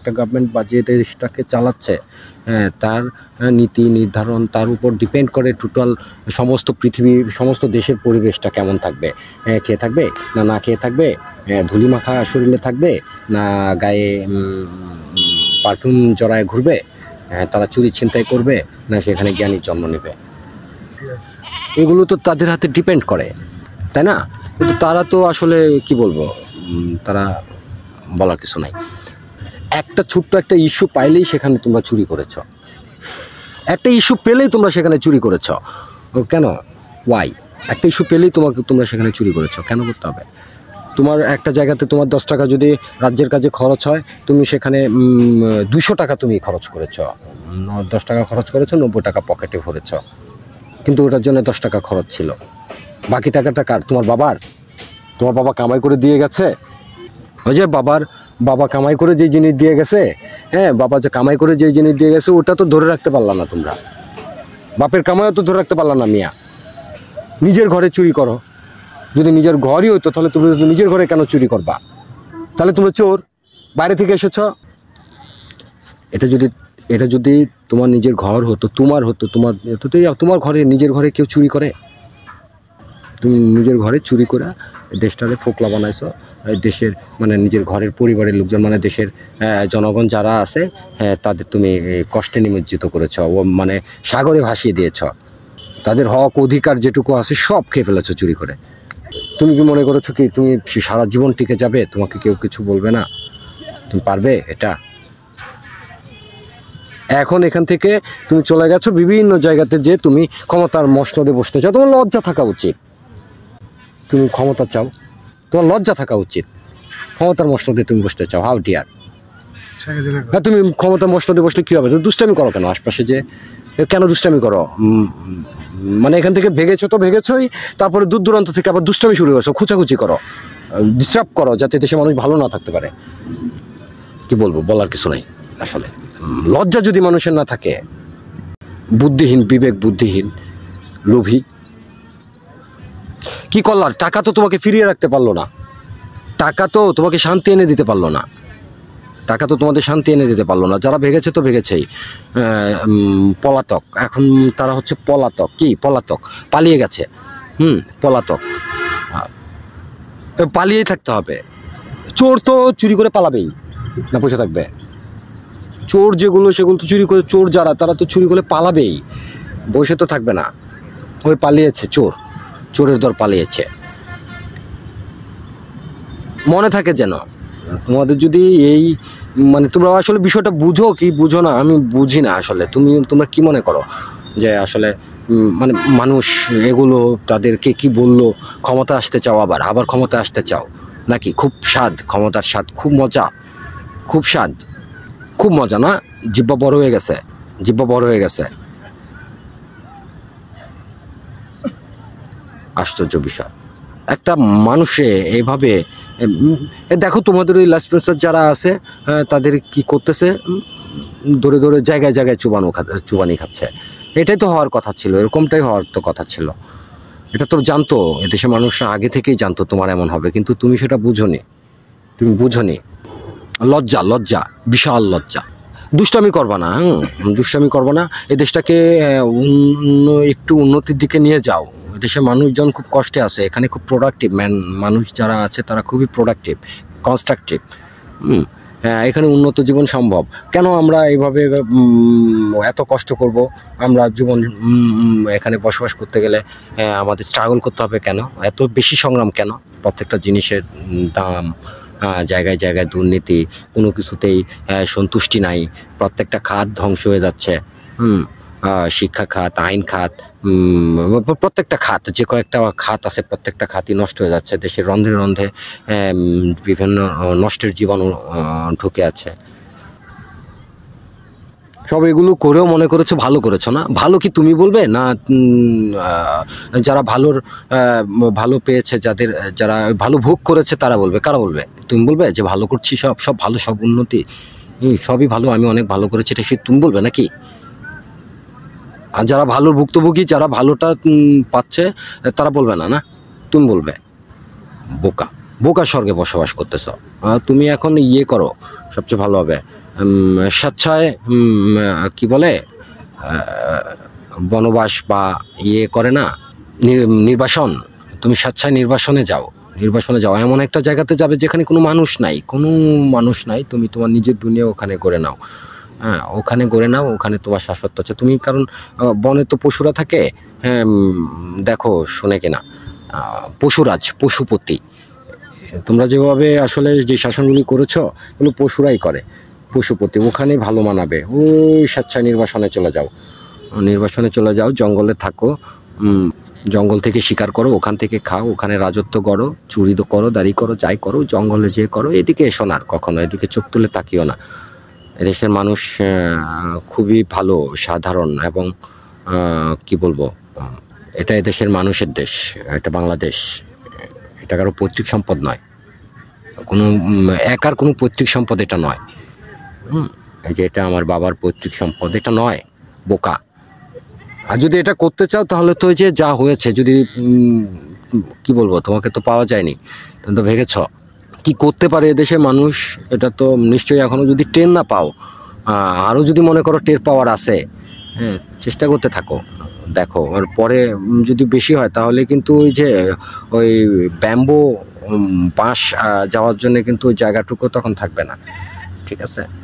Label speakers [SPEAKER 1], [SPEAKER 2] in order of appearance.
[SPEAKER 1] একটা গভর্নমেন্ট বা যে দেশটাকে চালাচ্ছে হ্যাঁ তার হ্যাঁ, নীতি নির্ধারণ তার উপর ডিপেন্ড করে টোটাল সমস্ত পৃথিবীর সমস্ত দেশের পরিবেশটা কেমন থাকবে হ্যাঁ, খেয়ে থাকবে না না খেয়ে থাকবে হ্যাঁ, ধুলিমাখা শরীরে থাকবে না গায়ে পারফিউম জড়ায় ঘুরবে তারা চুরি ছিনতাই করবে না সেখানে জ্ঞানীর জন্ম নেবে এগুলো তো তাদের হাতে ডিপেন্ড করে তাই না কিন্তু তারা তো আসলে কি বলবো তারা বলার কিছু নাই একটা ছোট্ট একটা ইস্যু পাইলেই সেখানে তোমরা চুরি করেছ একটা ইস্যু পেলেই তোমরা সেখানে চুরি করেছ কেন ওয়াই একটা ইস্যু পেলেই তোমাকে তোমরা সেখানে চুরি করেছ কেন করতে হবে তোমার একটা জায়গাতে তোমার দশ টাকা যদি রাজ্যের কাজে খরচ হয় তুমি সেখানে দুশো টাকা তুমি খরচ করেছ দশ টাকা খরচ করেছো নব্বই টাকা পকেটে ভরেছ কিন্তু ওটার জন্য দশ টাকা খরচ ছিল বাকি টাকাটা কার তোমার বাবার তোমার বাবা কামাই করে দিয়ে গেছে ওই যে বাবার বাবা কামাই করে যে জিনিস দিয়ে গেছে হ্যাঁ বাবা যে কামাই করে যে জিনিস দিয়ে গেছে ওটা তো ধরে রাখতে পারলাম না তোমরা বাপের কামাইও তো ধরে রাখতে পারলাম না মিয়া নিজের ঘরে চুরি করো যদি নিজের ঘরই হইতো তাহলে তুমি নিজের ঘরে কেন চুরি করবা তাহলে তোমরা চোর বাইরে থেকে এসেছ এটা যদি এটা যদি তোমার নিজের ঘর হতো তোমার হতো তোমার তো তোমার ঘরে নিজের ঘরে কেউ চুরি করে তুমি নিজের ঘরে চুরি করে দেশটারে ফোকলা বানাইছো দেশের মানে নিজের ঘরের পরিবারের লোকজন মানে দেশের জনগণ যারা আছে তাদের তুমি কষ্টে নিমজ্জিত করেছ ও মানে সাগরে ভাসিয়ে দিয়েছ তাদের হক অধিকার যেটুকু আছে সব খেয়ে ফেলেছ চুরি করে তুমি কি মনে করেছো কি তুমি সারা জীবন টিকে যাবে তোমাকে কেউ কিছু বলবে না তুমি পারবে এটা এখন এখান থেকে তুমি চলে গেছো বিভিন্ন জায়গাতে যে তুমি ক্ষমতার মসনদে বসতে চাও তোমার লজ্জা থাকা উচিত তুমি ক্ষমতা চাও তোমার লজ্জা থাকা উচিত ক্ষমতার দিয়ে তুমি বসতে চাও হাউ ডিয়ার হ্যাঁ তুমি ক্ষমতার দিয়ে বসলে কী হবে দুষ্টামি করো কেন আশপাশে যে কেন দুষ্টামি করো মানে এখান থেকে ভেগেছো তো ভেগেছোই তারপরে দূর দূরান্ত থেকে আবার দুষ্টামি শুরু হয়েছো খুচাখুচি করো ডিস্টার্ব করো যাতে দেশে মানুষ ভালো না থাকতে পারে কি বলবো বলার কিছু নাই আসলে লজ্জা যদি মানুষের না থাকে বুদ্ধিহীন বিবেক বুদ্ধিহীন লোভী কি করলাম টাকা তো তোমাকে ফিরিয়ে রাখতে পারলো না টাকা তো তোমাকে শান্তি এনে দিতে পারলো না টাকা তো তোমাদের শান্তি এনে দিতে পারলো না যারা ভেগেছে তো ভেগেছেই পলাতক এখন তারা হচ্ছে পলাতক কি পলাতক পালিয়ে গেছে হুম পলাতক পালিয়েই থাকতে হবে চোর তো চুরি করে পালাবেই না পয়সা থাকবে চোর যেগুলো সেগুলো তো চুরি করে চোর যারা তারা তো চুরি করে পালাবেই বসে তো থাকবে না ওই পালিয়েছে চোর চোরের দর পালিয়েছে মনে থাকে যেন তোমাদের যদি এই মানে তোমরা আসলে বিষয়টা বুঝো কি বুঝো না আমি বুঝি না আসলে তুমি তোমরা কি মনে করো যে আসলে মানে মানুষ এগুলো তাদেরকে কি বলল ক্ষমতা আসতে চাও আবার আবার ক্ষমতা আসতে চাও নাকি খুব স্বাদ ক্ষমতার স্বাদ খুব মজা খুব স্বাদ খুব মজা না জিব্বা বড় হয়ে গেছে জিব্বা বড় হয়ে গেছে আশ্চর্য বিষয় একটা মানুষে এইভাবে দেখো তোমাদের ওই লাস প্রেসার যারা আছে হ্যাঁ, তাদের কি করতেছে ধরে ধরে জায়গায় জায়গায় চুবানো চুবানি খাচ্ছে এটাই তো হওয়ার কথা ছিল এরকমটাই হওয়ার তো কথা ছিল এটা তো জানতো এদেশে মানুষ আগে থেকেই জানতো তোমার এমন হবে কিন্তু তুমি সেটা বুঝোনি তুমি বুঝোনি লজ্জা লজ্জা বিশাল লজ্জা দুষ্টামি করবা না দুষ্টামি করবা না এ দেশটাকে একটু উন্নতির দিকে নিয়ে যাও দেশের মানুষজন খুব কষ্টে আছে এখানে খুব প্রোডাক্টিভ ম্যান মানুষ যারা আছে তারা খুবই প্রোডাক্টিভ কনস্ট্রাকটিভ হুম হ্যাঁ এখানে উন্নত জীবন সম্ভব কেন আমরা এইভাবে এত কষ্ট করব আমরা জীবন এখানে বসবাস করতে গেলে হ্যাঁ, আমাদের স্ট্রাগল করতে হবে কেন এত বেশি সংগ্রাম কেন প্রত্যেকটা জিনিসের দাম জায়গায় জায়গায় দুর্নীতি কোনো কিছুতেই হ্যাঁ, সন্তুষ্টি নাই প্রত্যেকটা খাত ধ্বংস হয়ে যাচ্ছে হুম শিক্ষা খাত আইন খাত প্রত্যেকটা খাত যে কয়েকটা খাত আছে প্রত্যেকটা খাতই নষ্ট হয়ে যাচ্ছে দেশের রন্ধে রন্ধে বিভিন্ন নষ্টের জীবাণু ঢুকে আছে সব এগুলো করেও মনে করেছো ভালো করেছো না ভালো কি তুমি বলবে না যারা ভালোর ভালো পেয়েছে যাদের যারা ভালো ভোগ করেছে তারা বলবে কারা বলবে তুমি বলবে যে ভালো করছি সব সব ভালো সব উন্নতি সবই ভালো আমি অনেক ভালো করেছি এটা সে তুমি বলবে নাকি আর যারা ভালো ভুক্তভোগী যারা ভালোটা পাচ্ছে তারা বলবে না না তুমি বলবে বোকা বোকা স্বর্গে বসবাস করতেছ তুমি এখন ইয়ে করো সবচেয়ে ভালো হবে স্বেচ্ছায় কি বলে বনবাস বা ইয়ে করে না নির্বাসন তুমি স্বেচ্ছায় নির্বাসনে যাও নির্বাসনে যাও এমন একটা জায়গাতে যাবে যেখানে কোনো মানুষ নাই কোনো মানুষ নাই তুমি তোমার নিজের দুনিয়া ওখানে করে নাও হ্যাঁ ওখানে গড়ে নাও ওখানে তোমার শাশ্বত আছে তুমি কারণ বনে তো পশুরা থাকে হ্যাঁ দেখো শুনে কিনা পশুরাজ পশুপতি তোমরা যেভাবে আসলে যে শাসনগুলি করেছ এগুলো পশুরাই করে পশুপতি ওখানে ভালো মানাবে ওই স্বেচ্ছায় নির্বাসনে চলে যাও নির্বাসনে চলে যাও জঙ্গলে থাকো জঙ্গল থেকে শিকার করো ওখান থেকে খাও ওখানে রাজত্ব করো চুরি করো দাড়ি করো যাই করো জঙ্গলে যেয়ে করো এদিকে এসো না কখনো এদিকে চোখ তুলে তাকিও না এদেশের মানুষ খুবই ভালো সাধারণ এবং কি বলবো এটা এদেশের মানুষের দেশ এটা বাংলাদেশ এটা কারো পৈতৃক সম্পদ নয় কোনো একার কোনো পৈতৃক সম্পদ এটা নয় যে এটা আমার বাবার পৈতৃক সম্পদ এটা নয় বোকা আর যদি এটা করতে চাও তাহলে তো যে যা হয়েছে যদি কি বলবো তোমাকে তো পাওয়া যায়নি তুমি তো ভেগেছ কি করতে পারে এদেশের মানুষ এটা তো নিশ্চয়ই এখনও যদি ট্রেন না পাও আরও যদি মনে করো টের পাওয়ার আছে হ্যাঁ চেষ্টা করতে থাকো দেখো আর পরে যদি বেশি হয় তাহলে কিন্তু ওই যে ওই ব্যাম্বো বাঁশ যাওয়ার জন্য কিন্তু ওই জায়গাটুকু তখন থাকবে না ঠিক আছে